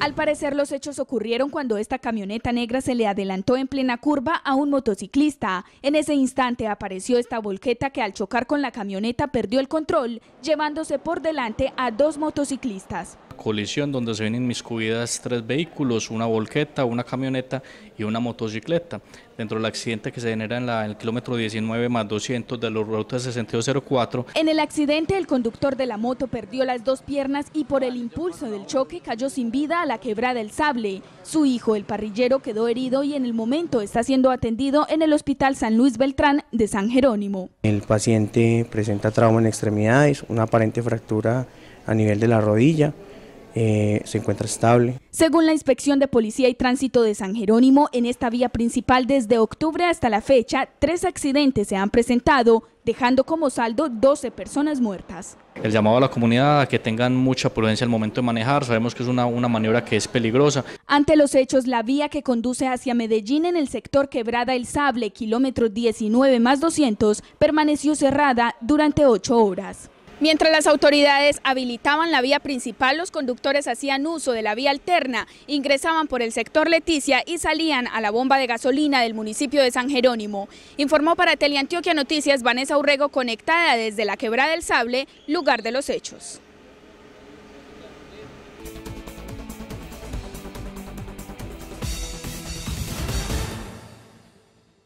Al parecer los hechos ocurrieron cuando esta camioneta negra se le adelantó en plena curva a un motociclista. En ese instante apareció esta volqueta que al chocar con la camioneta perdió el control, llevándose por delante a dos motociclistas colisión donde se ven inmiscuidas tres vehículos, una volqueta, una camioneta y una motocicleta. Dentro del accidente que se genera en, la, el kilómetro 19 más 200 de la ruta 6204. En el accidente el conductor de la moto perdió las dos piernas y por el impulso del choque cayó sin vida a la quebrada del Sable. Su hijo, el parrillero, quedó herido y en el momento está siendo atendido en el Hospital San Luis Beltrán de San Jerónimo. El paciente presenta trauma en extremidades, una aparente fractura a nivel de la rodilla, eh, se encuentra estable. Según la Inspección de Policía y Tránsito de San Jerónimo, en esta vía principal desde octubre hasta la fecha, tres accidentes se han presentado, dejando como saldo 12 personas muertas. El llamado a la comunidad a que tengan mucha prudencia al momento de manejar, sabemos que es una, maniobra que es peligrosa. Ante los hechos, la vía que conduce hacia Medellín en el sector Quebrada El Sable, kilómetro 19 más 200, permaneció cerrada durante ocho horas. Mientras las autoridades habilitaban la vía principal, los conductores hacían uso de la vía alterna, ingresaban por el sector Leticia y salían a la bomba de gasolina del municipio de San Jerónimo. Informó para Teleantioquia Noticias Vanessa Urrego conectada desde la Quebrada del Sable, lugar de los hechos.